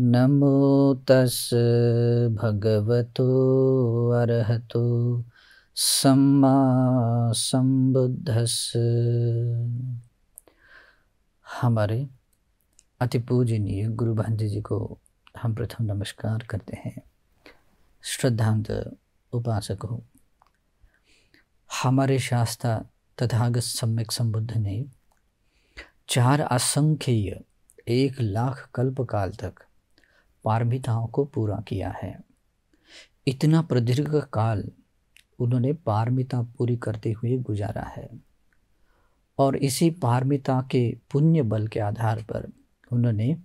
नमो तस् भगवतो अरहतो सम्मा हमारे अति पूजनीय गुरु बहन जी को हम प्रथम नमस्कार करते हैं श्रद्धांत उपासक हो हमारे शास्त्र तथागत सम्यक संबुद्ध ने चार असंख्य एक लाख कल्प काल तक पारमिताओं को पूरा किया है इतना प्रदीर्घ काल उन्होंने पारमिता पूरी करते हुए गुजारा है और इसी पारमिता के पुण्य बल के आधार पर उन्होंने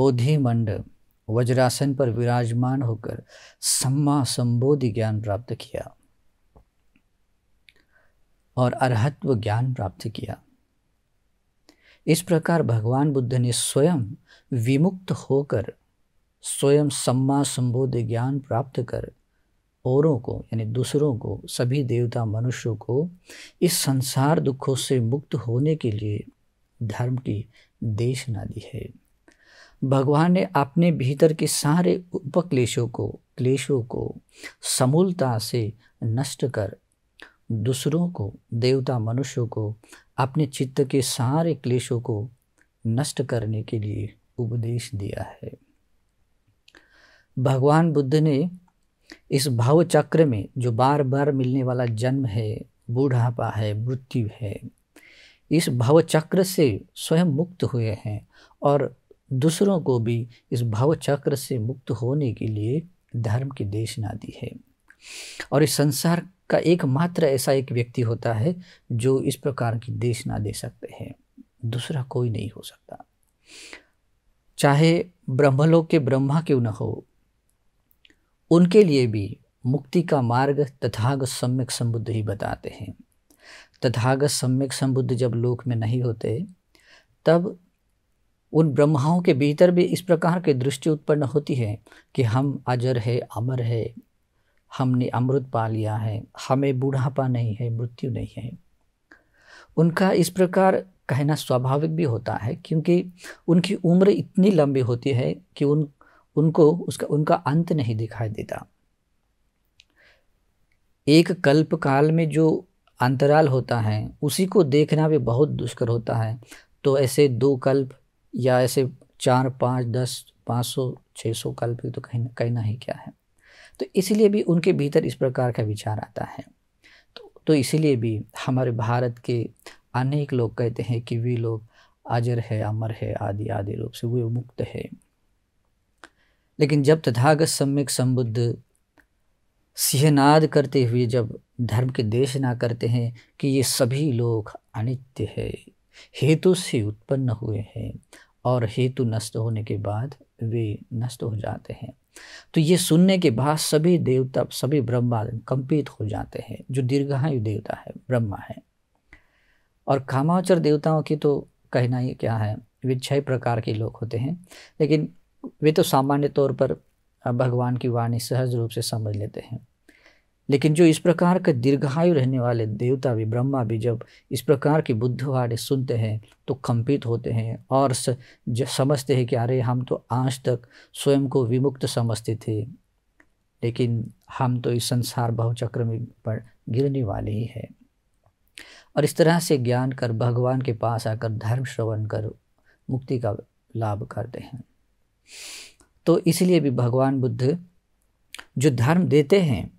बोधिमंड वज्रासन पर विराजमान होकर सम्मा संबोधि ज्ञान प्राप्त किया और अरहत्व ज्ञान प्राप्त किया इस प्रकार भगवान बुद्ध ने स्वयं विमुक्त होकर स्वयं सम्मा संबोध ज्ञान प्राप्त कर औरों को यानी दूसरों को सभी देवता मनुष्यों को इस संसार दुखों से मुक्त होने के लिए धर्म की देशना दी है भगवान ने अपने भीतर के सारे उपक्लेशों को क्लेशों को समूलता से नष्ट कर दूसरों को देवता मनुष्यों को अपने चित्त के सारे क्लेशों को नष्ट करने के लिए उपदेश दिया है भगवान बुद्ध ने इस भाव चक्र में जो बार बार मिलने वाला जन्म है बूढ़ापा है मृत्यु है इस भाव चक्र से स्वयं मुक्त हुए हैं और दूसरों को भी इस भाव चक्र से मुक्त होने के लिए धर्म की देशना दी है और इस संसार का एकमात्र ऐसा एक व्यक्ति होता है जो इस प्रकार की देशना दे सकते हैं दूसरा कोई नहीं हो सकता चाहे ब्रह्मलोक के ब्रह्मा क्यों न हो उनके लिए भी मुक्ति का मार्ग तथागत सम्यक संबुद्ध ही बताते हैं तथागत सम्यक संबुद्ध जब लोक में नहीं होते तब उन ब्रह्माओं के भीतर भी इस प्रकार की दृष्टि उत्पन्न होती है कि हम अजर है अमर है हमने अमृत पा लिया है हमें बूढ़ापा नहीं है मृत्यु नहीं है उनका इस प्रकार कहना स्वाभाविक भी होता है क्योंकि उनकी उम्र इतनी लंबी होती है कि उन उनको उसका उनका अंत नहीं दिखाई देता एक कल्प काल में जो अंतराल होता है उसी को देखना भी बहुत दुष्कर होता है तो ऐसे दो कल्प या ऐसे चार पाँच दस पाँच सौ छः सौ कल्प तो कहना कहना ही क्या है तो इसलिए भी उनके भीतर इस प्रकार का विचार आता है तो इसीलिए भी हमारे भारत के अनेक लोग कहते हैं कि वे लोग अजर है अमर है आदि आदि रूप से वे मुक्त है लेकिन जब तथागत सम्यक संबुद्ध सिंहनाद करते हुए जब धर्म के देश ना करते हैं कि ये सभी लोग अनित्य है हेतु से उत्पन्न हुए हैं और हेतु नष्ट होने के बाद वे नष्ट हो जाते हैं तो ये सुनने के बाद सभी देवता सभी ब्रह्मा कंपित हो जाते हैं जो दीर्घायु देवता है ब्रह्मा है और कामाचर देवताओं की तो कहना ही क्या है वे छह प्रकार के लोग होते हैं लेकिन वे तो सामान्य तौर पर भगवान की वाणी सहज रूप से समझ लेते हैं लेकिन जो इस प्रकार के दीर्घायु रहने वाले देवता भी ब्रह्मा भी जब इस प्रकार की बुद्धवाणी सुनते हैं तो कंपित होते हैं और समझते हैं कि अरे हम तो आज तक स्वयं को विमुक्त समझते थे लेकिन हम तो इस संसार बहुचक्र में पर गिरने वाले ही हैं और इस तरह से ज्ञान कर भगवान के पास आकर धर्म श्रवण कर मुक्ति का लाभ करते हैं तो इसलिए भी भगवान बुद्ध जो धर्म देते हैं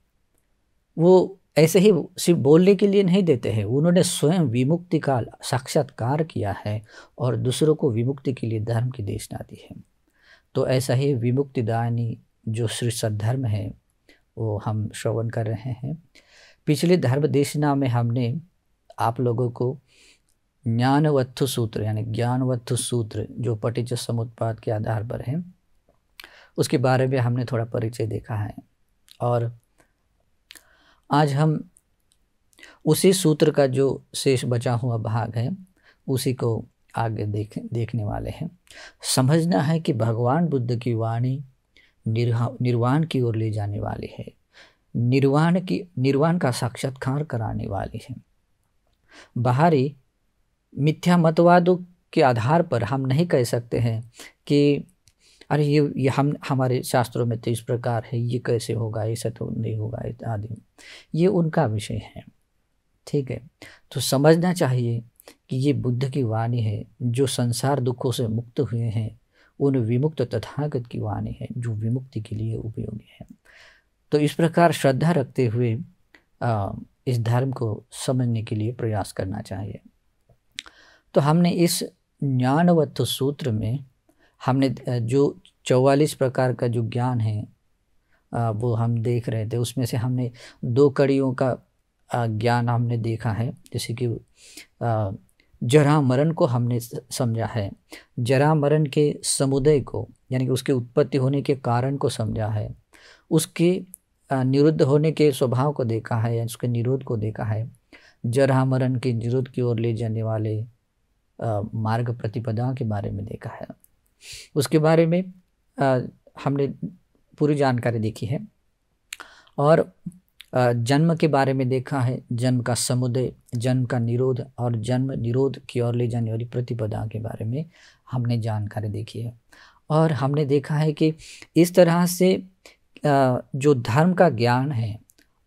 वो ऐसे ही सिर्फ बोलने के लिए नहीं देते हैं उन्होंने स्वयं विमुक्ति का साक्षात्कार किया है और दूसरों को विमुक्ति के लिए धर्म की देशना दी है तो ऐसा ही विमुक्तिदानी जो श्री सद्धर्म है वो हम श्रवण कर रहे हैं पिछले धर्म देशना में हमने आप लोगों को ज्ञानवत्थ सूत्र यानी ज्ञानवत्थ सूत्र जो पटिच समुत्पाद के आधार पर है उसके बारे में हमने थोड़ा परिचय देखा है और आज हम उसी सूत्र का जो शेष बचा हुआ भाग है उसी को आगे देख देखने वाले हैं समझना है कि भगवान बुद्ध की वाणी निर्वाण की ओर ले जाने वाली है निर्वाण की निर्वाण का साक्षात्कार कराने वाली है बाहरी मिथ्या मतवादों के आधार पर हम नहीं कह सकते हैं कि अरे ये, ये हम हमारे शास्त्रों में तो इस प्रकार है ये कैसे होगा ऐसा तो नहीं होगा आदि ये उनका विषय है ठीक है तो समझना चाहिए कि ये बुद्ध की वाणी है जो संसार दुखों से मुक्त हुए हैं उन विमुक्त तथागत की वाणी है जो विमुक्ति के लिए उपयोगी है तो इस प्रकार श्रद्धा रखते हुए आ, इस धर्म को समझने के लिए प्रयास करना चाहिए तो हमने इस ज्ञानवत्थ सूत्र में हमने जो चौवालीस प्रकार का जो ज्ञान है वो हम देख रहे थे उसमें से हमने दो कड़ियों का ज्ञान हमने देखा है जैसे कि जरा मरण को हमने समझा है जरा मरण के समुदय को यानी कि उसके उत्पत्ति होने के कारण को समझा है उसके निरुद्ध होने के स्वभाव को देखा है या उसके निरोध को देखा है जरा मरण के निरुद्ध की ओर ले जाने वाले मार्ग प्रतिपदा के बारे में देखा है उसके बारे में आ, हमने पूरी जानकारी देखी है और जन्म के बारे में देखा है जन्म का समुदय जन्म का निरोध और जन्म निरोध की ओर ले जाने वाली प्रतिपदा के बारे में हमने जानकारी देखी है और हमने देखा है कि इस तरह से जो धर्म का ज्ञान है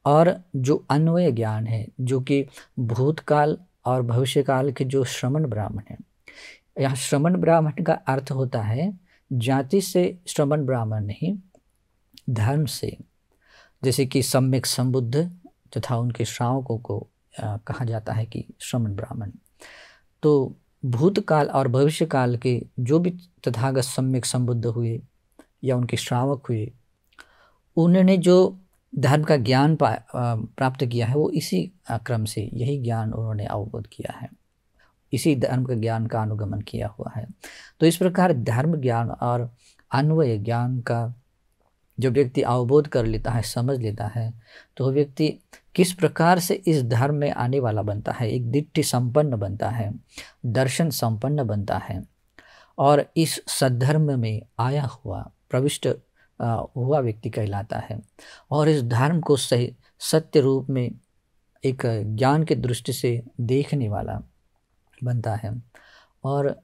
और जो अन्वय ज्ञान है जो कि भूतकाल और भविष्यकाल के जो श्रमण ब्राह्मण हैं यहाँ श्रमण ब्राह्मण का अर्थ होता है जाति से श्रमण ब्राह्मण नहीं धर्म से जैसे कि सम्यक संबुद्ध तथा उनके श्रावकों को आ, कहा जाता है कि श्रमण ब्राह्मण तो भूतकाल और भविष्यकाल के जो भी तथागत सम्यक संबुद्ध हुए या उनके श्रावक हुए उन्होंने जो धर्म का ज्ञान प्राप्त किया है वो इसी क्रम से यही ज्ञान उन्होंने अवबोध किया है इसी धर्म के ज्ञान का अनुगमन किया हुआ है तो इस प्रकार धर्म ज्ञान और अन्वय ज्ञान का जो व्यक्ति अवबोध कर लेता है समझ लेता है तो व्यक्ति किस प्रकार से इस धर्म में आने वाला बनता है एक दिट्ठ संपन्न बनता है दर्शन संपन्न बनता है और इस सद्धर्म में आया हुआ प्रविष्ट हुआ व्यक्ति कहलाता है और इस धर्म को सही सत्य रूप में एक ज्ञान के दृष्टि से देखने वाला बनता है और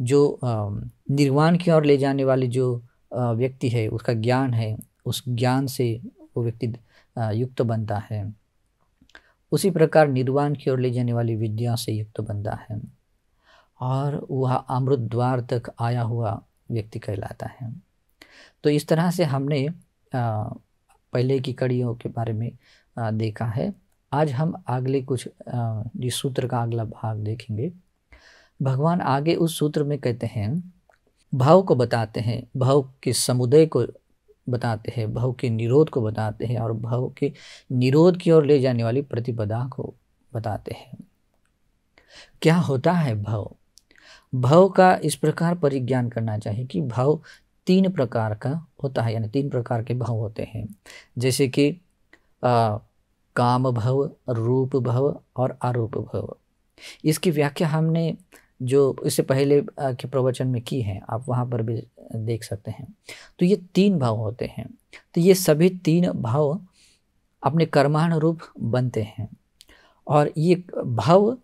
जो निर्वाण की ओर ले जाने वाले जो व्यक्ति है उसका ज्ञान है उस ज्ञान से वो व्यक्ति युक्त बनता है उसी प्रकार निर्वाण की ओर ले जाने वाली विद्या से युक्त बनता है और वह अमृत द्वार तक आया हुआ व्यक्ति कहलाता है तो इस तरह से हमने पहले की कड़ियों के बारे में देखा है आज हम अगले कुछ जिस सूत्र का अगला भाग देखेंगे भगवान आगे उस सूत्र में कहते हैं भाव को बताते हैं भाव के समुदय को बताते हैं भाव के निरोध को बताते हैं और भाव के निरोध की ओर ले जाने वाली प्रतिपदा को बताते हैं क्या होता है भाव भाव का इस प्रकार परिज्ञान करना चाहिए कि भाव तीन प्रकार का होता है यानी तीन प्रकार के भाव होते हैं जैसे कि काम भव रूप भव और आरूप भव इसकी व्याख्या हमने जो इससे पहले के प्रवचन में की है आप वहाँ पर भी देख सकते हैं तो ये तीन भाव होते हैं तो ये सभी तीन भाव अपने कर्मानुरूप बनते हैं और ये भाव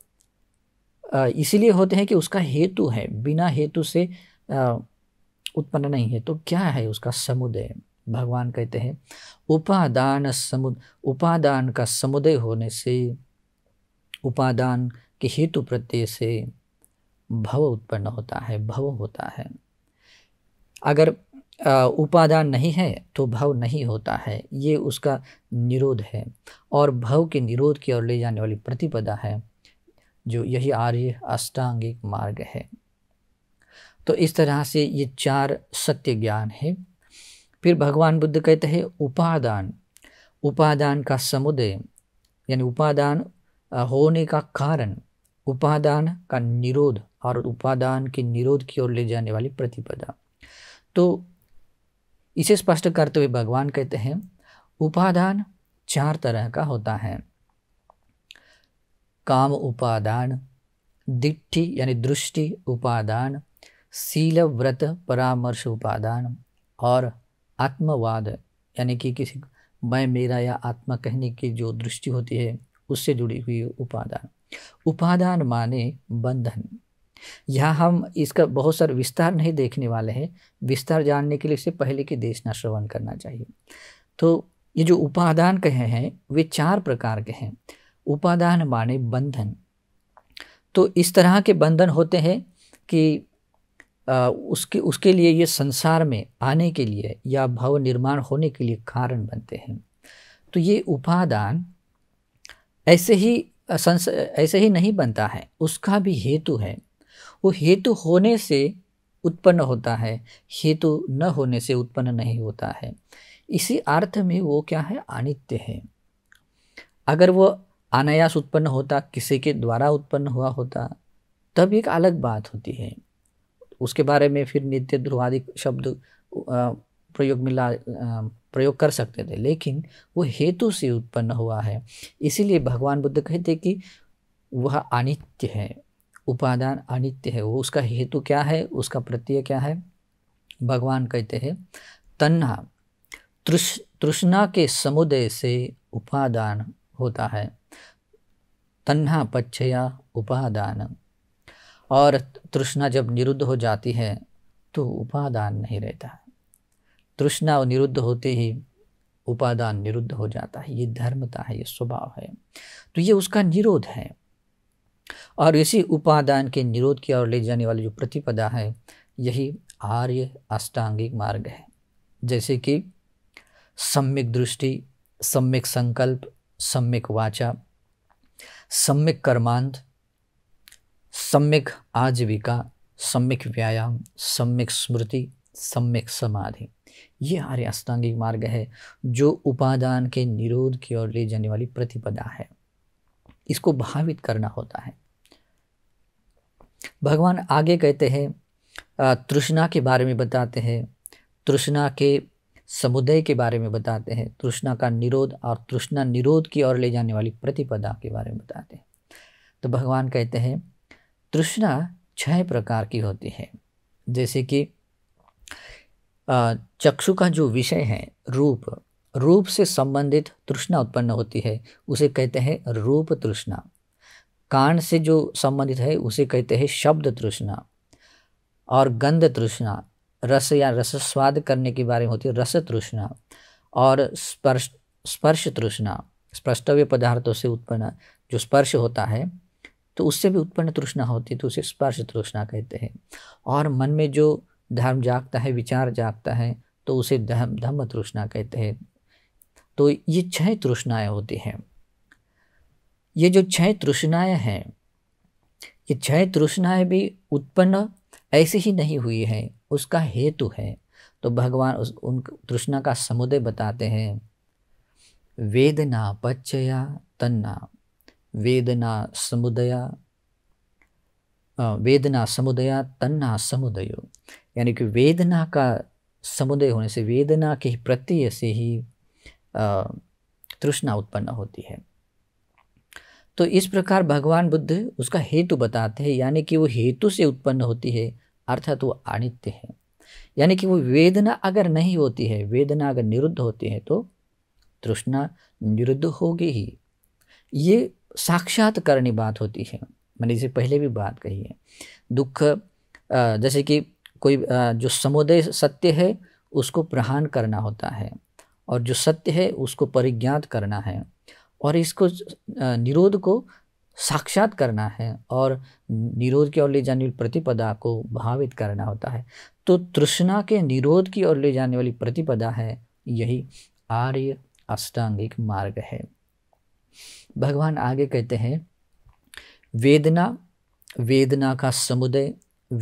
इसीलिए होते हैं कि उसका हेतु है बिना हेतु से उत्पन्न नहीं है तो क्या है उसका समुदय भगवान कहते हैं उपादान समुद उपादान का समुदय होने से उपादान के हेतु प्रत्यय से भव उत्पन्न होता है भव होता है अगर उपादान नहीं है तो भव नहीं होता है ये उसका निरोध है और भव के निरोध की ओर ले जाने वाली प्रतिपदा है जो यही आर्य अष्टांगिक मार्ग है तो इस तरह से ये चार सत्य ज्ञान है फिर भगवान बुद्ध कहते हैं उपादान उपादान का समुदय यानी उपादान होने का कारण उपादान का निरोध और उपादान के निरोध की ओर ले जाने वाली प्रतिपदा तो इसे स्पष्ट करते हुए भगवान कहते हैं उपादान चार तरह का होता है काम उपादान दिट्ठी यानी दृष्टि उपादान शील व्रत परामर्श उपादान और आत्मवाद यानी कि किसी मैं मेरा या आत्मा कहने की जो दृष्टि होती है उससे जुड़ी हुई उपादान उपादान माने बंधन यहाँ हम इसका बहुत सारा विस्तार नहीं देखने वाले हैं विस्तार जानने के लिए इससे पहले की देशना श्रवण करना चाहिए तो ये जो उपादान कहे हैं वे चार प्रकार के हैं उपादान माने बंधन तो इस तरह के बंधन होते हैं कि उसके उसके लिए ये संसार में आने के लिए या भव निर्माण होने के लिए कारण बनते हैं तो ये उपादान ऐसे ही संस ऐसे ही नहीं बनता है उसका भी हेतु है वो हेतु होने से उत्पन्न होता है हेतु न होने से उत्पन्न नहीं होता है इसी अर्थ में वो क्या है अनित्य है अगर वो अनायास उत्पन्न होता किसी के द्वारा उत्पन्न हुआ होता तब एक अलग बात होती है उसके बारे में फिर नित्य ध्रुवादिक शब्द प्रयोग मिला प्रयोग कर सकते थे लेकिन वो हेतु से उत्पन्न हुआ है इसीलिए भगवान बुद्ध कहते कि वह अनित्य है उपादान अनित्य है वो उसका हेतु क्या है उसका प्रत्यय क्या है भगवान कहते हैं तन्हा तृष तृष्णा के समुदय से उपादान होता है तन्हा पच्छया उपादान और तृष्णा जब निरुद्ध हो जाती है तो उपादान नहीं रहता तृष्णा और निरुद्ध होते ही उपादान निरुद्ध हो जाता है ये धर्मता है ये स्वभाव है तो ये उसका निरोध है और इसी उपादान के निरोध की ओर ले जाने वाली जो प्रतिपदा है यही आर्य अष्टांगिक मार्ग है जैसे कि सम्यक दृष्टि सम्यक संकल्प सम्यक वाचा सम्यक कर्मांत सम्यक आजीविका सम्यक व्यायाम सम्यक स्मृति सम्यक समाधि ये आर्य अष्टांगिक मार्ग है जो उपादान के निरोध की ओर ले जाने वाली प्रतिपदा है इसको भावित करना होता है भगवान आगे कहते हैं तृष्णा के बारे में बताते हैं तृष्णा के समुदय के बारे में बताते हैं तृष्णा का निरोध और तृष्णा निरोध की ओर ले जाने वाली प्रतिपदा के बारे में बताते हैं तो भगवान कहते हैं तृष्णा छह प्रकार की होती है जैसे कि चक्षु का जो विषय है रूप रूप से संबंधित तृष्णा उत्पन्न होती है उसे कहते हैं रूप तृष्णा कान से जो संबंधित है उसे कहते हैं शब्द तृष्णा और गंध तृष्णा रस या रस स्वाद करने के बारे में होती है रस तृष्णा और स्पर्श स्पर्श तृष्णा स्पष्टव्य पदार्थों से उत्पन्न जो स्पर्श होता है तो उससे भी उत्पन्न तृष्णा होती है तो उसे स्पर्श तृष्णा कहते हैं और मन में जो धर्म जागता है विचार जागता है तो उसे धर्म धम्म तृष्णा कहते हैं तो ये छह तृष्णाएँ होती हैं ये जो छह तृष्णाएँ हैं ये छह तृष्णाएँ भी उत्पन्न ऐसे ही नहीं हुई हैं उसका हेतु है तो भगवान उस उन तृष्णा का समुदय बताते हैं वेदना पच्चया तन्ना वेदना समुदया वेदना समुदया तन्ना समुदयो यानी कि वेदना का समुदय होने से वेदना के प्रत्यय से ही तृष्णा उत्पन्न होती है तो इस प्रकार भगवान बुद्ध उसका हेतु बताते हैं यानी कि वो हेतु से उत्पन्न होती है अर्थात वो आनित्य है यानी कि वो वेदना अगर नहीं होती है वेदना अगर निरुद्ध होती है तो तृष्णा निरुद्ध होगी ही ये साक्षात्कार करनी बात होती है मैंने इसे पहले भी बात कही है दुख जैसे कि कोई जो समुदय सत्य है उसको प्रहान करना होता है और जो सत्य है उसको परिज्ञात करना है और इसको निरोध को साक्षात करना है और निरोध की ओर ले जाने वाली प्रतिपदा को भावित करना होता है तो तृष्णा के निरोध की ओर ले जाने वाली प्रतिपदा है यही आर्य अष्टांगिक मार्ग है भगवान आगे कहते हैं वेदना वेदना का समुदय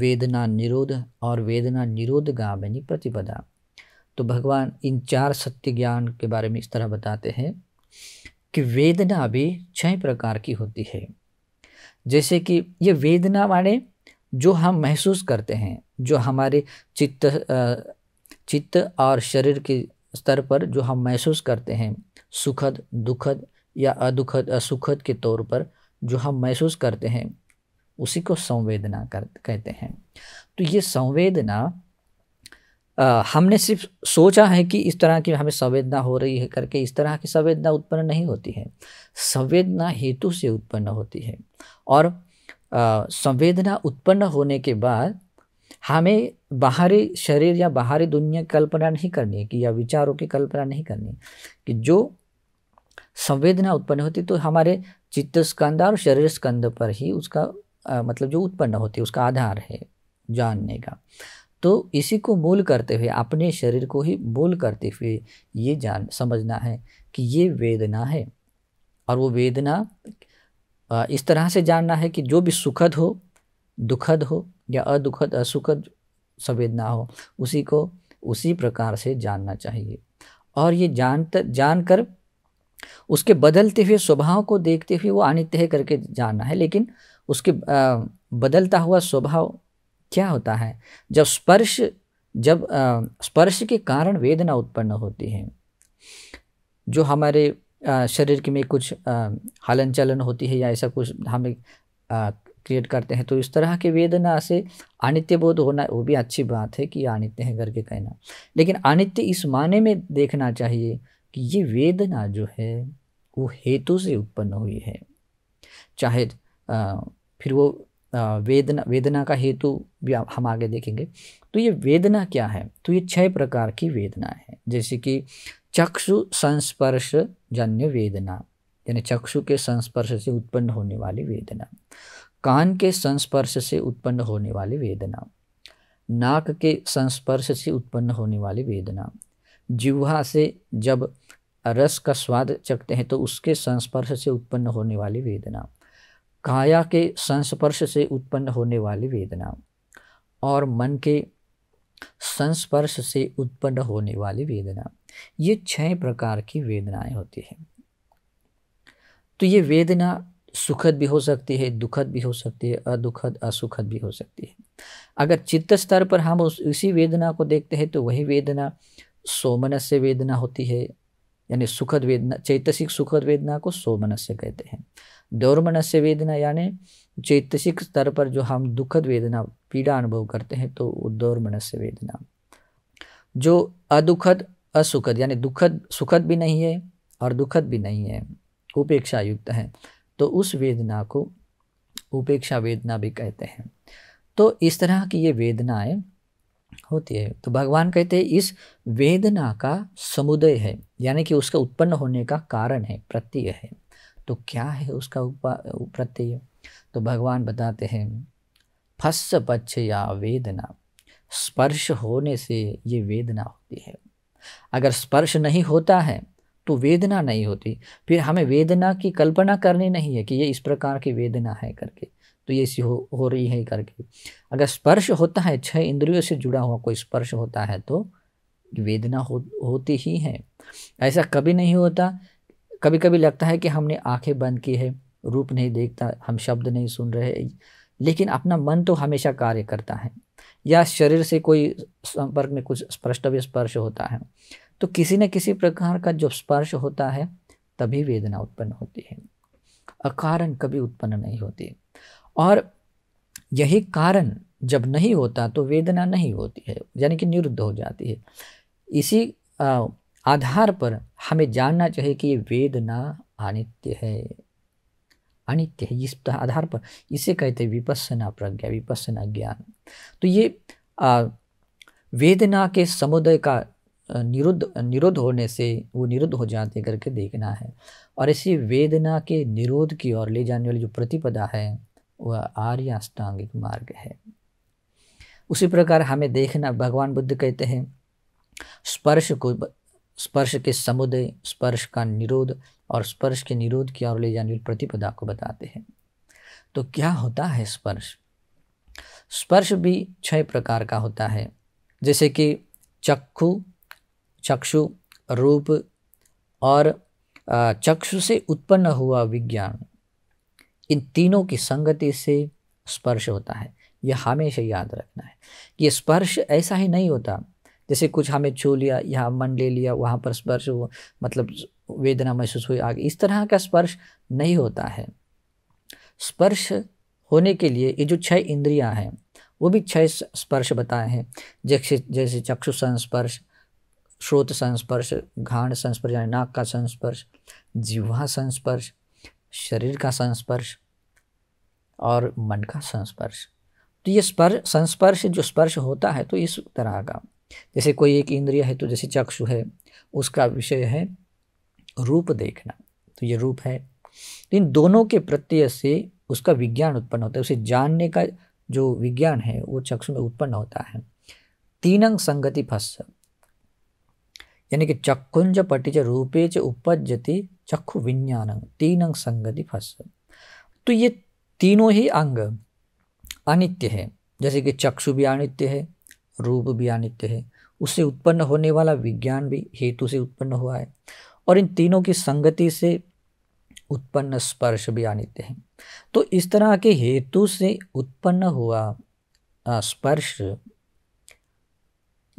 वेदना निरोध और वेदना निरोध गामिनी प्रतिपदा तो भगवान इन चार सत्य ज्ञान के बारे में इस तरह बताते हैं कि वेदना भी छह प्रकार की होती है जैसे कि ये वेदना माने जो हम महसूस करते हैं जो हमारे चित्त चित्त और शरीर के स्तर पर जो हम महसूस करते हैं सुखद दुखद या अदुखद असुखद के तौर पर जो हम महसूस करते हैं उसी को संवेदना कर कहते हैं तो ये संवेदना आ, हमने सिर्फ सोचा है कि इस तरह की हमें संवेदना हो रही है करके इस तरह की संवेदना उत्पन्न नहीं होती है संवेदना हेतु से उत्पन्न होती है और संवेदना उत्पन्न होने के बाद हमें बाहरी शरीर या बाहरी दुनिया की कल्पना नहीं करनी है कि या विचारों की कल्पना नहीं करनी कि जो संवेदना उत्पन्न होती तो हमारे चित्त स्कंद और शरीर स्कंद पर ही उसका आ, मतलब जो उत्पन्न होती है उसका आधार है जानने का तो इसी को मूल करते हुए अपने शरीर को ही मूल करते हुए ये जान समझना है कि ये वेदना है और वो वेदना इस तरह से जानना है कि जो भी सुखद हो दुखद हो या अदुखद असुखद संवेदना हो उसी को उसी प्रकार से जानना चाहिए और ये जान जानकर उसके बदलते हुए स्वभाव को देखते हुए वो अनित्य करके जाना है लेकिन उसके बदलता हुआ स्वभाव क्या होता है जब स्पर्श जब स्पर्श के कारण वेदना उत्पन्न होती है जो हमारे शरीर के में कुछ हलन चलन होती है या ऐसा कुछ हमें क्रिएट करते हैं तो इस तरह के वेदना से अनित्य बोध होना वो भी अच्छी बात है कि अनित्य है करके कहना लेकिन अनित्य इस माने में देखना चाहिए कि ये वेदना जो है वो हेतु से उत्पन्न हुई है चाहे फिर वो वेदना वेदना का हेतु भी हम आगे देखेंगे तो ये वेदना क्या है तो ये छह प्रकार की वेदना है जैसे कि चक्षु संस्पर्श जन्य वेदना यानी चक्षु के संस्पर्श से उत्पन्न होने वाली वेदना कान के संस्पर्श से उत्पन्न होने वाली वेदना नाक के संस्पर्श से उत्पन्न होने वाली वेदना जिहा से जब रस का स्वाद चखते हैं तो उसके संस्पर्श से उत्पन्न होने वाली वेदना काया के संस्पर्श से उत्पन्न होने वाली वेदना और मन के संस्पर्श से उत्पन्न होने वाली वेदना ये छह प्रकार की वेदनाएं होती हैं तो ये वेदना सुखद भी हो सकती है दुखद भी हो सकती है अदुखद असुखद भी हो सकती है अगर चित्त स्तर पर हम उस इसी वेदना को देखते हैं तो वही वेदना सोमनस्य वेदना होती है यानी सुखद वेदना चैतसिक सुखद वेदना को सोमनस्य कहते हैं दौर्मनस्य वेदना यानी चैतसिक स्तर पर जो हम दुखद वेदना पीड़ा अनुभव करते हैं तो वो दौर्मनस्य वेदना जो अदुखद असुखद यानी दुखद सुखद भी नहीं है और दुखद भी नहीं है उपेक्षा युक्त है तो उस वेदना को उपेक्षा वेदना भी कहते हैं तो इस तरह की ये वेदनाएं होती है तो भगवान कहते हैं इस वेदना का समुदय है यानी कि उसका उत्पन्न होने का कारण है प्रत्यय है तो क्या है उसका उपा प्रत्यय तो भगवान बताते हैं फस्स पक्ष या वेदना स्पर्श होने से ये वेदना होती है अगर स्पर्श नहीं होता है तो वेदना नहीं होती फिर हमें वेदना की कल्पना करनी नहीं है कि ये इस प्रकार की वेदना है करके तो ये सी हो, हो रही है करके अगर स्पर्श होता है छह इंद्रियों से जुड़ा हुआ कोई स्पर्श होता है तो वेदना हो होती ही है ऐसा कभी नहीं होता कभी कभी लगता है कि हमने आंखें बंद की है रूप नहीं देखता हम शब्द नहीं सुन रहे लेकिन अपना मन तो हमेशा कार्य करता है या शरीर से कोई संपर्क में कुछ स्पृष्टव्य स्पर्श होता है तो किसी न किसी प्रकार का जो स्पर्श होता है तभी वेदना उत्पन्न होती है अकारण कभी उत्पन्न नहीं होती और यही कारण जब नहीं होता तो वेदना नहीं होती है यानी कि निरुद्ध हो जाती है इसी आधार पर हमें जानना चाहिए कि वेदना अनित्य है अनित्य है इस आधार पर इसे कहते हैं विपसना प्रज्ञा विपसना ज्ञान तो ये आ, वेदना के समुदाय का निरुद्ध निरुद्ध होने से वो निरुद्ध हो जाते करके देखना है और इसी वेदना के निरोध की ओर ले जाने वाली जो प्रतिपदा है वह आर्य अष्टांगिक मार्ग है उसी प्रकार हमें देखना भगवान बुद्ध कहते हैं स्पर्श को स्पर्श के समुदय स्पर्श का निरोध और स्पर्श के निरोध की ओर ले जाने वाली प्रतिपदा को बताते हैं तो क्या होता है स्पर्श स्पर्श भी छह प्रकार का होता है जैसे कि चक्षु चक्षु रूप और चक्षु से उत्पन्न हुआ विज्ञान इन तीनों की संगति से स्पर्श होता है यह हमेशा याद रखना है कि स्पर्श ऐसा ही नहीं होता जैसे कुछ हमें छू लिया यहाँ मन ले लिया वहाँ पर स्पर्श हुआ मतलब वेदना महसूस हुई आगे इस तरह का स्पर्श नहीं होता है स्पर्श होने के लिए ये जो छह इंद्रियां हैं वो भी छह स्पर्श बताए हैं जैसे जैसे चक्षु संस्पर्श श्रोत संस्पर्श घाण संस्पर्श यानी नाक का संस्पर्श जिह्वा संस्पर्श शरीर का संस्पर्श और मन का संस्पर्श तो ये स्पर्श संस्पर्श जो स्पर्श होता है तो इस तरह का जैसे कोई एक इंद्रिय है तो जैसे चक्षु है उसका विषय है रूप देखना तो ये रूप है तो इन दोनों के प्रत्यय से उसका विज्ञान उत्पन्न होता है उसे जानने का जो विज्ञान है वो चक्षु में उत्पन्न होता है तीन अंग संगति फस्व यानी कि चक्षुंज पटिच रूपे च उपजति चक्षु विज्ञान अंग संगति फस तो ये तीनों ही अंग अनित्य है जैसे कि चक्षु भी अनित्य है रूप भी अनित्य है उससे उत्पन्न होने वाला विज्ञान भी हेतु से उत्पन्न हुआ है और इन तीनों की संगति से उत्पन्न स्पर्श भी अनित्य है तो इस तरह के हेतु से उत्पन्न हुआ स्पर्श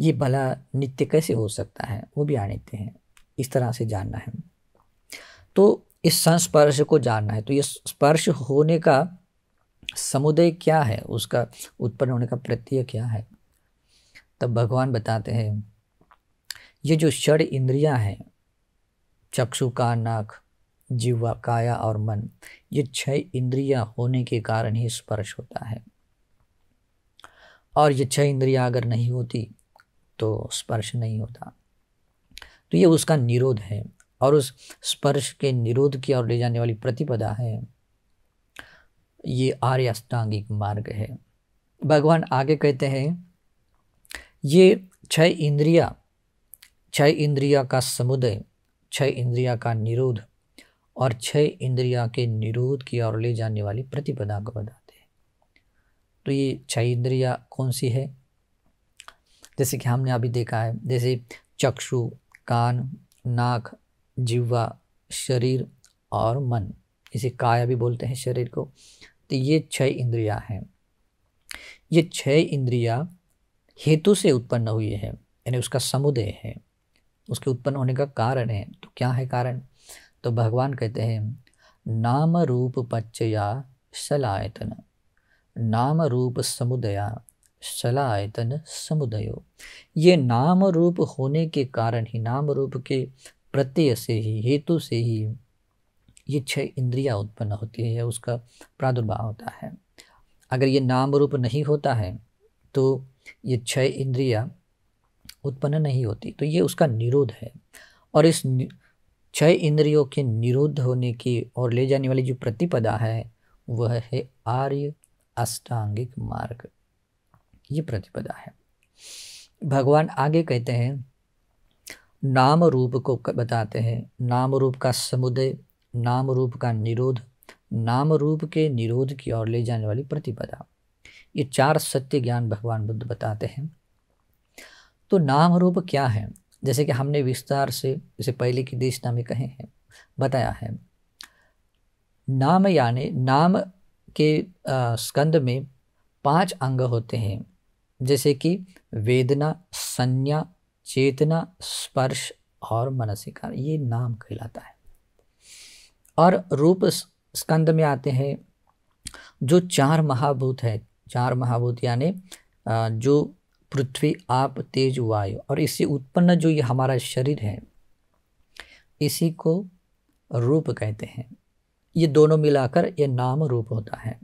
ये भला नित्य कैसे हो सकता है वो भी अनित्य है इस तरह से जानना है तो इस संस्पर्श को जानना है तो ये स्पर्श होने का समुदय क्या है उसका उत्पन्न होने का प्रत्यय क्या है तब भगवान बताते हैं ये जो षड इंद्रियां हैं चक्षु का नाक जीवा काया और मन ये छह इंद्रियां होने के कारण ही स्पर्श होता है और ये छह इंद्रियां अगर नहीं होती तो स्पर्श नहीं होता तो ये उसका निरोध है और उस स्पर्श के निरोध की ओर ले जाने वाली प्रतिपदा है ये आर्य अष्टांगिक मार्ग है भगवान आगे कहते हैं ये छह इंद्रिया छह इंद्रिया का समुदय छह इंद्रिया का निरोध और छह इंद्रिया के निरोध की ओर ले जाने वाली प्रतिपदा को बताते हैं तो ये छह इंद्रिया कौन सी है जैसे कि हमने अभी देखा है जैसे चक्षु कान नाक जीवा शरीर और मन इसे काया भी बोलते हैं शरीर को तो ये छह इंद्रियां हैं ये छह इंद्रियां हेतु से उत्पन्न हुई है यानी उसका समुदय है उसके उत्पन्न होने का कारण है तो क्या है कारण तो भगवान कहते हैं नाम रूप पच्चया सलायतन नाम रूप समुदया शलायतन समुदयो ये नाम रूप होने के कारण ही नाम रूप के प्रत्यय से ही हेतु से ही ये छह इंद्रिया उत्पन्न होती है या उसका प्रादुर्भाव होता है अगर ये नाम रूप नहीं होता है तो ये छह इंद्रिया उत्पन्न नहीं होती तो ये उसका निरोध है और इस छह इंद्रियों के निरोध होने की और ले जाने वाली जो प्रतिपदा है वह है आर्य अष्टांगिक मार्ग ये प्रतिपदा है भगवान आगे कहते हैं नाम रूप को बताते हैं नाम रूप का समुदय नाम रूप का निरोध नाम रूप के निरोध की ओर ले जाने वाली प्रतिपदा ये चार सत्य ज्ञान भगवान बुद्ध बताते हैं तो नाम रूप क्या है जैसे कि हमने विस्तार से इसे पहले की देशना में कहे हैं बताया है नाम यानी नाम के स्कंद में पांच अंग होते हैं जैसे कि वेदना संज्ञा चेतना स्पर्श और मनसिकार ये नाम कहलाता है और रूप स्कंद में आते हैं जो चार महाभूत है चार महाभूत यानी जो पृथ्वी आप तेज वायु और इससे उत्पन्न जो ये हमारा शरीर है इसी को रूप कहते हैं ये दोनों मिलाकर ये नाम रूप होता है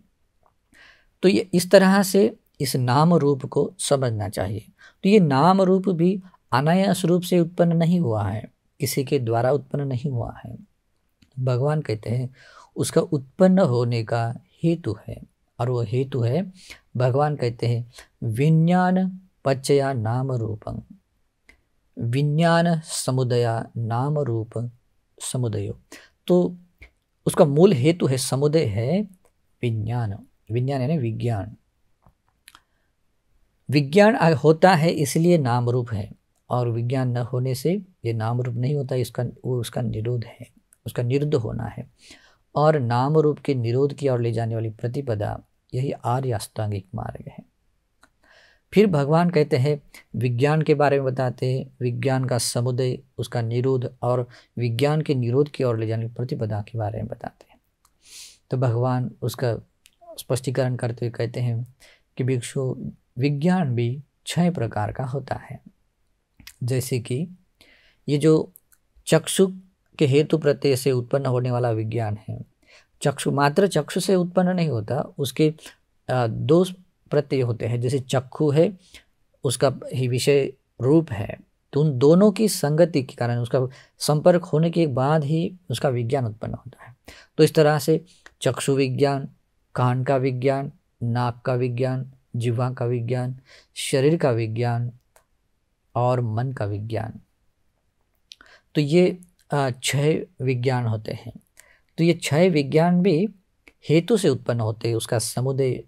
तो ये इस तरह से इस नाम रूप को समझना चाहिए तो ये नाम रूप भी अनायास रूप से उत्पन्न नहीं हुआ है किसी के द्वारा उत्पन्न नहीं हुआ है भगवान कहते हैं उसका उत्पन्न होने का हेतु है और वो हेतु है भगवान कहते हैं विज्ञान पचया नाम रूपं विज्ञान समुदया नाम रूप समुदयो तो उसका मूल हेतु है समुदय है विज्ञान विज्ञान यानी विज्ञान विज्ञान होता है इसलिए नाम रूप है और विज्ञान न होने से ये नाम रूप नहीं होता इसका वो उसका निरोध है उसका निरुद्ध होना है और नाम रूप के निरोध की ओर ले जाने वाली प्रतिपदा यही आर्य अष्टांगिक मार्ग है फिर भगवान कहते हैं विज्ञान के बारे में बताते हैं विज्ञान का समुदय उसका निरोध और विज्ञान के निरोध की ओर ले जाने वाली प्रतिपदा के बारे में बताते हैं तो भगवान उसका स्पष्टीकरण करते हुए कहते हैं कि भिक्षु विज्ञान भी छह प्रकार का होता है जैसे कि ये जो चक्षु के हेतु प्रत्यय से उत्पन्न होने वाला विज्ञान है चक्षु मात्र चक्षु से उत्पन्न नहीं होता उसके दो प्रत्यय होते हैं जैसे चक्षु है उसका ही विषय रूप है तो उन दोनों की संगति के कारण उसका संपर्क होने के बाद ही उसका विज्ञान उत्पन्न होता है तो इस तरह से चक्षु विज्ञान कान का विज्ञान नाक का विज्ञान जीवा का विज्ञान शरीर का विज्ञान और मन का विज्ञान तो ये छह विज्ञान होते हैं तो ये छह विज्ञान भी हेतु से उत्पन्न होते हैं उसका समुदय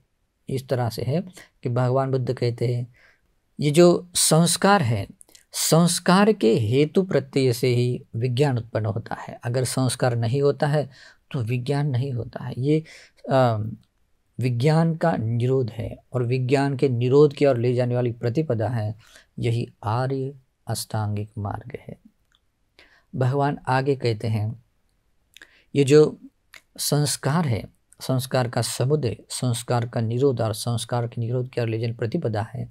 इस तरह से है कि भगवान बुद्ध कहते हैं ये जो संस्कार है संस्कार के हेतु प्रत्यय से ही विज्ञान उत्पन्न होता है अगर संस्कार नहीं होता है तो विज्ञान नहीं होता है ये विज्ञान का निरोध है और विज्ञान के निरोध की ओर ले जाने वाली प्रतिपदा है यही आर्य अष्टांगिक मार्ग है भगवान आगे कहते हैं ये जो संस्कार है संस्कार का समुदय संस्कार का निरोध और संस्कार के निरोध की ओर ले जाने प्रतिपदा है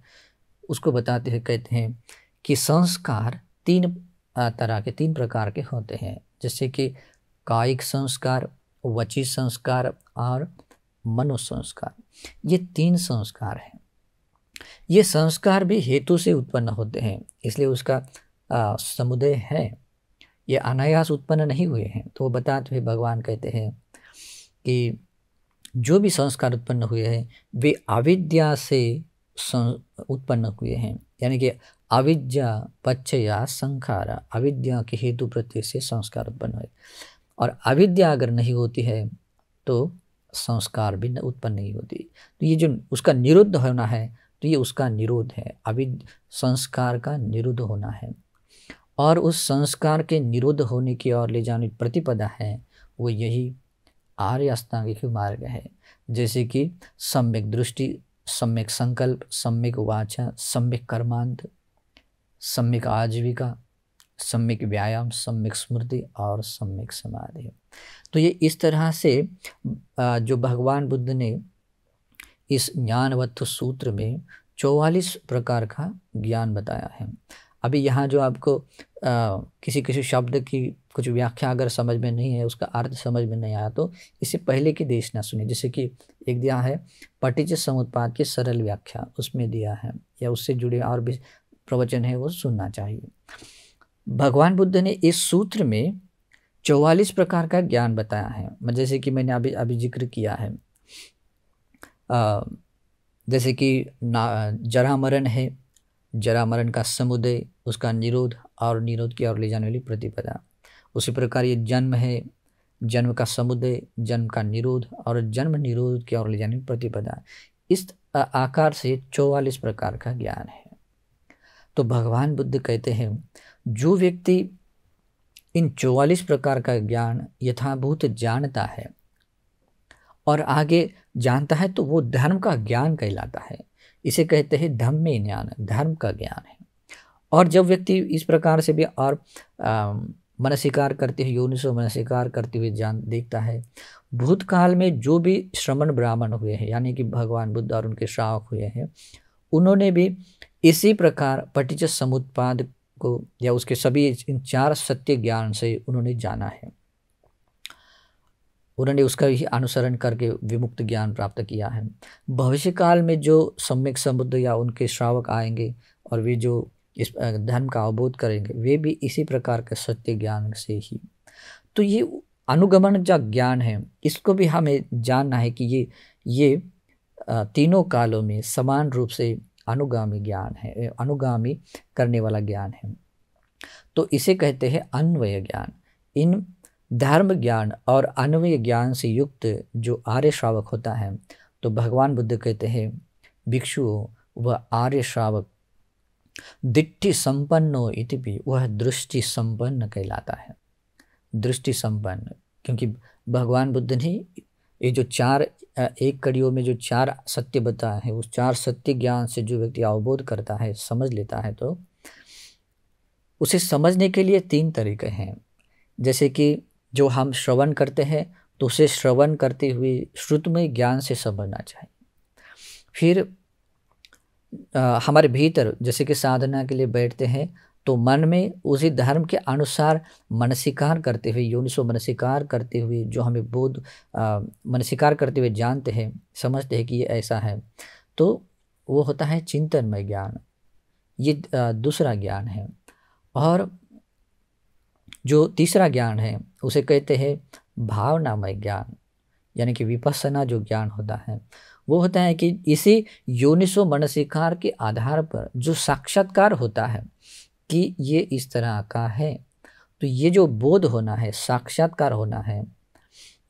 उसको बताते हुए कहते हैं कि संस्कार तीन तरह के तीन प्रकार के होते हैं जैसे कि कायिक संस्कार वची संस्कार और मनोसंस्कार ये तीन संस्कार हैं ये संस्कार भी हेतु से उत्पन्न होते हैं इसलिए उसका समुदय है ये अनायास उत्पन्न नहीं हुए हैं तो वो बताते हुए भगवान कहते हैं कि जो भी संस्कार उत्पन्न हुए हैं वे अविद्या से उत्पन्न हुए हैं यानी कि अविद्या पक्ष या संखार अविद्या के हेतु प्रत्यय से संस्कार उत्पन्न हुए और अविद्या अगर नहीं होती है तो संस्कार भी उत्पन्न नहीं होती तो ये जो उसका निरुद्ध होना है तो ये उसका निरोध है अभी संस्कार का निरुद्ध होना है और उस संस्कार के निरुद्ध होने की ओर ले जाने प्रतिपदा है वो यही आर्य अस्तांगिक मार्ग है जैसे कि सम्यक दृष्टि सम्यक संकल्प सम्यक वाचा सम्यक कर्मांत सम्यक आजीविका सम्यक व्यायाम सम्यक स्मृति और सम्यक समाधि तो ये इस तरह से जो भगवान बुद्ध ने इस ज्ञानवत्व सूत्र में चौवालीस प्रकार का ज्ञान बताया है अभी यहाँ जो आपको आ, किसी किसी शब्द की कुछ व्याख्या अगर समझ में नहीं है उसका अर्थ समझ में नहीं आया तो इसे पहले की देश ना सुने जैसे कि एक दिया है पटिच समुत्पाद की सरल व्याख्या उसमें दिया है या उससे जुड़े और भी प्रवचन है वो सुनना चाहिए भगवान बुद्ध ने इस सूत्र में चौवालीस प्रकार का ज्ञान बताया है जैसे कि मैंने अभी अभी जिक्र किया है आ, जैसे कि जरा मरण है जरा मरण का समुदय उसका निरोध और निरोध की ओर ले जाने वाली प्रतिपदा उसी प्रकार ये जन्म है जन्म का समुदय जन्म का निरोध और जन्म निरोध की ओर ले जाने वाली प्रतिपदा इस आकार से चौवालीस प्रकार का ज्ञान है तो भगवान बुद्ध कहते हैं जो व्यक्ति इन चौवालीस प्रकार का ज्ञान यथाभूत जानता है और आगे जानता है तो वो धर्म का ज्ञान कहलाता है इसे कहते हैं धम्मे ज्ञान धर्म का ज्ञान है और जब व्यक्ति इस प्रकार से भी और मनस्वीकार करते हुए योनिसो मनस्वीकार करते हुए जान देखता है भूतकाल में जो भी श्रमण ब्राह्मण हुए हैं यानी कि भगवान बुद्ध और उनके श्रावक हुए हैं उन्होंने भी इसी प्रकार पटिच समुत्पाद को या उसके सभी इन चार सत्य ज्ञान से उन्होंने जाना है उन्होंने उसका ही अनुसरण करके विमुक्त ज्ञान प्राप्त किया है भविष्य काल में जो सम्यक समुद्ध या उनके श्रावक आएंगे और वे जो इस धर्म का अवबोध करेंगे वे भी इसी प्रकार के सत्य ज्ञान से ही तो ये अनुगमन जो ज्ञान है इसको भी हमें जानना है कि ये ये तीनों कालों में समान रूप से अनुगामी ज्ञान है अनुगामी करने वाला ज्ञान है तो इसे कहते हैं अन्वय ज्ञान इन धर्म ज्ञान और अन्वय ज्ञान से युक्त जो आर्य श्रावक होता है तो भगवान बुद्ध कहते हैं भिक्षुओं वह आर्य श्रावक दिट्ठि संपन्नो इति भी वह दृष्टि संपन्न कहलाता है दृष्टि संपन्न क्योंकि भगवान बुद्ध ने ये जो चार एक कड़ियों में जो चार सत्य बताए हैं उस चार सत्य ज्ञान से जो व्यक्ति अवबोध करता है समझ लेता है तो उसे समझने के लिए तीन तरीके हैं जैसे कि जो हम श्रवण करते हैं तो उसे श्रवण करते हुए श्रुतमय ज्ञान से समझना चाहिए फिर आ, हमारे भीतर जैसे कि साधना के लिए बैठते हैं तो मन में उसी धर्म के अनुसार मनसिकार करते हुए योनिसो मनसिकार करते हुए जो हमें बोध मनसिकार करते हुए जानते हैं समझते हैं कि ये ऐसा है तो वो होता है चिंतनमय ज्ञान ये दूसरा ज्ञान है और जो तीसरा ज्ञान है उसे कहते हैं भावनामय ज्ञान यानी कि विपसना जो ज्ञान होता है वो होता है कि इसी योनिसो मनसिकार के आधार पर जो साक्षात्कार होता है कि ये इस तरह का है तो ये जो बोध होना है साक्षात्कार होना है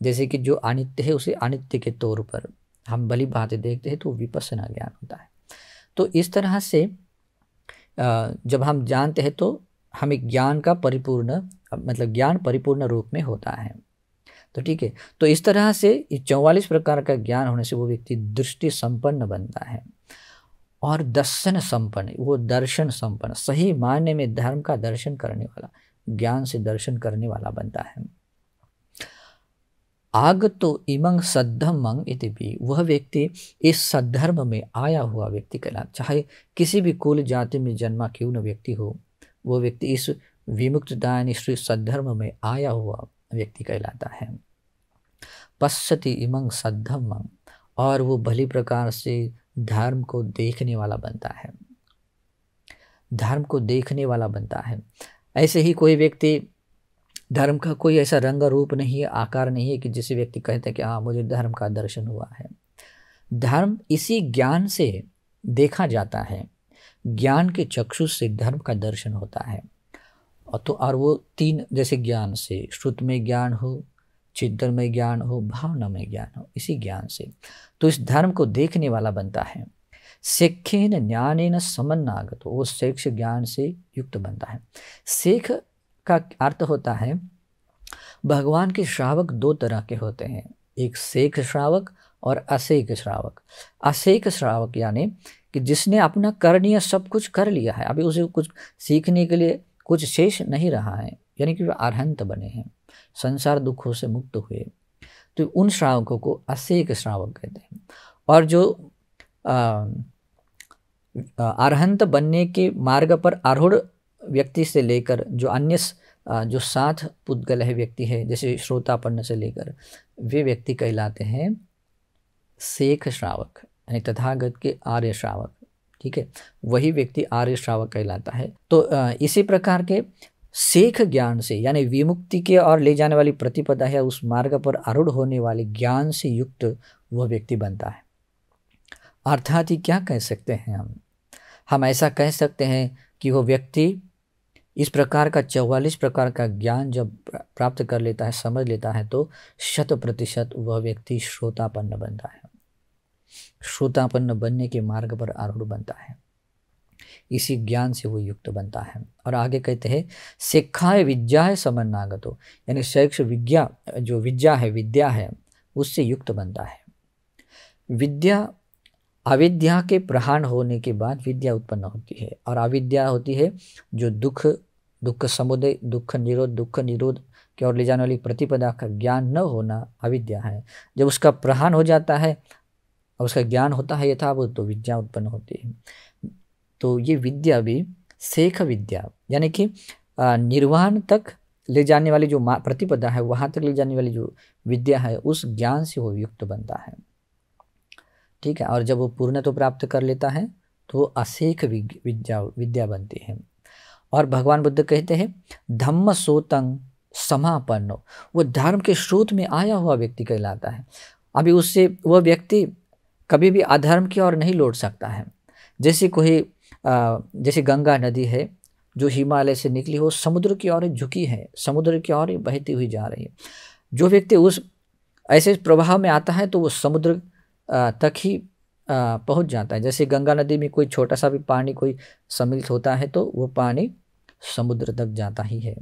जैसे कि जो अनित्य है उसे अनित्य के तौर पर हम भली भांति देखते हैं तो विपसना ज्ञान होता है तो इस तरह से जब हम जानते हैं तो हमें ज्ञान का परिपूर्ण मतलब ज्ञान परिपूर्ण रूप में होता है तो ठीक है तो इस तरह से चौवालीस प्रकार का ज्ञान होने से वो व्यक्ति दृष्टि संपन्न बनता है और दर्शन संपन्न वो दर्शन संपन्न सही मायने में धर्म का दर्शन करने वाला ज्ञान से दर्शन करने वाला बनता है आग तो इमंग सद्धमंग इति भी वह व्यक्ति इस सद्धर्म में आया हुआ व्यक्ति कहलाता चाहे किसी भी कुल जाति में जन्मा क्यों न व्यक्ति हो वो व्यक्ति इस विमुक्तदायन श्री सद्धर्म में आया हुआ व्यक्ति कहलाता है पश्यति इमंग सद्धमंग और वो भली प्रकार से धर्म को देखने वाला बनता है धर्म को देखने वाला बनता है ऐसे ही कोई व्यक्ति धर्म का कोई ऐसा रंग रूप नहीं है आकार नहीं है कि जिसे व्यक्ति कहते हैं कि हाँ मुझे धर्म का दर्शन हुआ है धर्म इसी ज्ञान से देखा जाता है ज्ञान के चक्षुष से धर्म का दर्शन होता है और तो और वो तीन जैसे ज्ञान से श्रुत में ज्ञान हो चिंतनमय ज्ञान हो भावनामय ज्ञान हो इसी ज्ञान से तो इस धर्म को देखने वाला बनता है ज्ञाने न समन्नागत वो शेख ज्ञान से युक्त बनता है सिख का अर्थ होता है भगवान के श्रावक दो तरह के होते हैं एक शेख श्रावक और असेख श्रावक असेख श्रावक यानी कि जिसने अपना करणीय सब कुछ कर लिया है अभी उसे कुछ सीखने के लिए कुछ शेष नहीं रहा है यानी कि वे अरहंत बने हैं संसार दुखों से मुक्त हुए तो उन श्रावकों को असेक श्रावक कहते हैं और जो अरहंत बनने के मार्ग पर आरूढ़ व्यक्ति से लेकर जो अन्य जो साथ पुद्गल है व्यक्ति है जैसे श्रोतापन्न से लेकर वे व्यक्ति कहलाते हैं शेख श्रावक यानी तथागत के आर्य श्रावक ठीक है वही व्यक्ति आर्य श्रावक कहलाता है तो इसी प्रकार के सेख ज्ञान से यानी विमुक्ति के और ले जाने वाली प्रतिपदा है उस मार्ग पर आरूढ़ होने वाले ज्ञान से युक्त वह व्यक्ति बनता है अर्थात ही क्या कह सकते हैं हम हम ऐसा कह सकते हैं कि वह व्यक्ति इस प्रकार का चौवालीस प्रकार का ज्ञान जब प्राप्त कर लेता है समझ लेता है तो शत प्रतिशत वह व्यक्ति श्रोतापन्न बनता है श्रोतापन्न बनने के मार्ग पर आरूढ़ बनता है इसी ज्ञान से वो युक्त बनता है और आगे कहते हैं शिक्षाएँ विद्या है समन्नागतो यानी शैक्ष विज्ञा जो विद्या है विद्या है उससे युक्त बनता है विद्या अविद्या के प्रहाण होने के बाद विद्या उत्पन्न होती है और अविद्या होती है जो दुख दुख समुदय दुख निरोध दुख निरोध की ओर ले जाने वाली प्रतिपदा का ज्ञान न होना अविद्या है जब उसका प्रहाण हो जाता है और उसका ज्ञान होता है यथावत तो विद्या उत्पन्न होती है तो ये विद्या भी शेख विद्या यानी कि निर्वाण तक ले जाने वाली जो प्रतिपदा है वहाँ तक ले जाने वाली जो विद्या है उस ज्ञान से वो युक्त बनता है ठीक है और जब वो पूर्ण तो प्राप्त कर लेता है तो अशेख विद्या विद्या बनती है और भगवान बुद्ध कहते हैं धम्म सोतंग समापन्नो वो धर्म के स्रोत में आया हुआ व्यक्ति कहलाता है अभी उससे वह व्यक्ति कभी भी अधर्म की ओर नहीं लौट सकता है जैसे कोई जैसे गंगा नदी है जो हिमालय से निकली हो समुद्र की ओर झुकी है समुद्र की ओर बहती हुई जा रही है जो व्यक्ति उस ऐसे प्रभाव में आता है तो वो समुद्र तक ही पहुंच जाता है जैसे गंगा नदी में कोई छोटा सा भी पानी कोई सम्मिलित होता है तो वो पानी समुद्र तक जाता ही है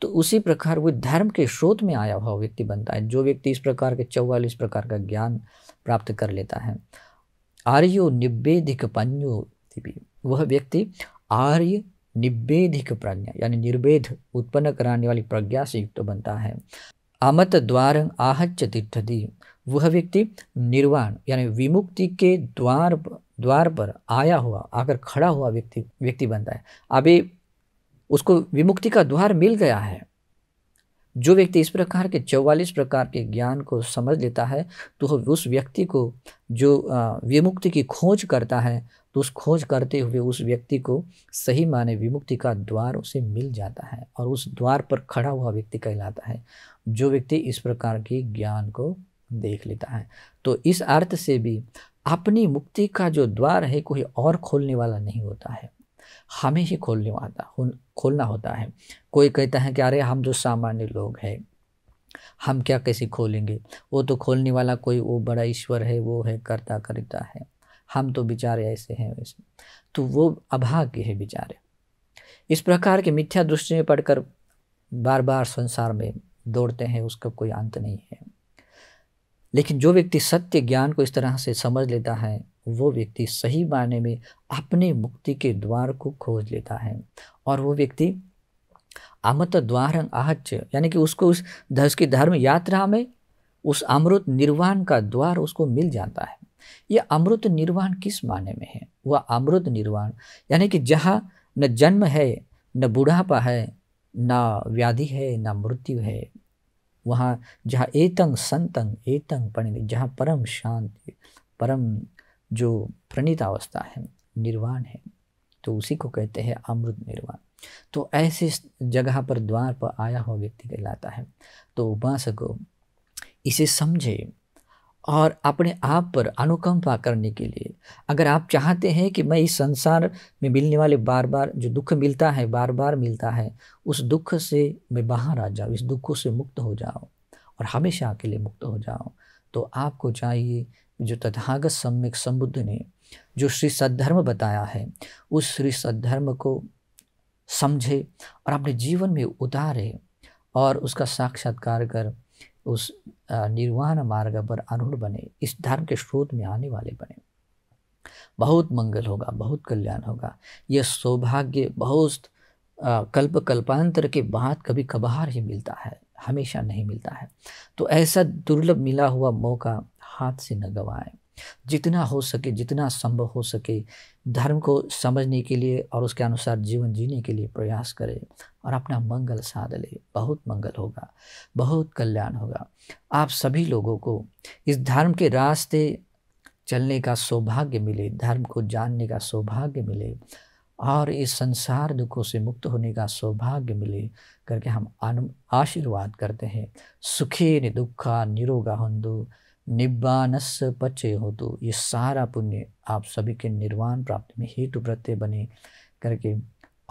तो उसी प्रकार वो धर्म के स्रोत में आया हुआ व्यक्ति बनता है जो व्यक्ति इस प्रकार के चौवालीस प्रकार का ज्ञान प्राप्त कर लेता है आर्यो निवेदिक पंजो भी वह व्यक्ति आर्य निबेधिक प्रज्ञा यानी निर्वेद उत्पन्न कराने वाली प्रज्ञा से युक्त तो बनता है अमत द्वार आहच्य तिष्ठति वह व्यक्ति निर्वाण यानी विमुक्ति के द्वार द्वार पर आया हुआ आकर खड़ा हुआ व्यक्ति व्यक्ति बनता है अभी उसको विमुक्ति का द्वार मिल गया है जो व्यक्ति इस प्रकार के चौवालीस प्रकार के ज्ञान को समझ लेता है तो उस व्यक्ति को जो विमुक्ति की खोज करता है तो उस खोज करते हुए उस व्यक्ति को सही माने विमुक्ति का द्वार उसे मिल जाता है और उस द्वार पर खड़ा हुआ व्यक्ति कहलाता है जो व्यक्ति इस प्रकार की ज्ञान को देख लेता है तो इस अर्थ से भी अपनी मुक्ति का जो द्वार है कोई और खोलने वाला नहीं होता है हमें ही खोलने वाला खोलना होता है कोई कहता है कि अरे हम जो सामान्य लोग हैं हम क्या कैसे खोलेंगे वो तो खोलने वाला कोई वो बड़ा ईश्वर है वो है करता करता है हम तो बेचारे ऐसे हैं वैसे तो वो अभाग्य है बेचारे इस प्रकार के मिथ्या दृष्टि में पढ़कर बार बार संसार में दौड़ते हैं उसका कोई अंत नहीं है लेकिन जो व्यक्ति सत्य ज्ञान को इस तरह से समझ लेता है वो व्यक्ति सही मायने में अपने मुक्ति के द्वार को खोज लेता है और वो व्यक्ति अमृत द्वार आहच्य यानी कि उसको उस उसकी धर्म यात्रा में उस अमृत निर्वाण का द्वार उसको मिल जाता है यह अमृत निर्वाण किस माने में है वह अमृत निर्वाण यानी कि जहाँ न जन्म है न बुढ़ापा है न व्याधि है न मृत्यु है वहाँ जहाँ एतंग संतंग एतंग परिणित जहाँ परम शांति परम जो प्रणीत अवस्था है निर्वाण है तो उसी को कहते हैं अमृत निर्वाण तो ऐसे जगह पर द्वार पर आया हुआ व्यक्ति कहलाता है तो उपासक इसे समझे और अपने आप पर अनुकंपा करने के लिए अगर आप चाहते हैं कि मैं इस संसार में मिलने वाले बार बार जो दुख मिलता है बार बार मिलता है उस दुख से मैं बाहर आ जाऊँ इस दुखों से मुक्त हो जाओ और हमेशा के लिए मुक्त हो जाओ तो आपको चाहिए जो तथागत सम्यक सम्बुद्ध ने जो श्री सद्धर्म बताया है उस श्री सद्धर्म को समझे और अपने जीवन में उतारे और उसका साक्षात्कार कर उस निर्वाण मार्ग पर अरुण बने इस धर्म के स्रोत में आने वाले बने बहुत मंगल होगा बहुत कल्याण होगा यह सौभाग्य बहुत कल्प कल्पांतर के बाद कभी कभार ही मिलता है हमेशा नहीं मिलता है तो ऐसा दुर्लभ मिला हुआ मौका हाथ से न गवाएं जितना हो सके जितना संभव हो सके धर्म को समझने के लिए और उसके अनुसार जीवन जीने के लिए प्रयास करें और अपना मंगल साध ले बहुत मंगल होगा बहुत कल्याण होगा आप सभी लोगों को इस धर्म के रास्ते चलने का सौभाग्य मिले धर्म को जानने का सौभाग्य मिले और इस संसार दुखों से मुक्त होने का सौभाग्य मिले करके हम आशीर्वाद करते हैं सुखी दुखा निरोगा हिंदू निब्बानस पचे हो तो ये सारा पुण्य आप सभी के निर्वाण प्राप्ति में हेतु प्रत्यय बने करके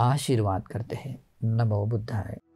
आशीर्वाद करते हैं नमो बुद्धाय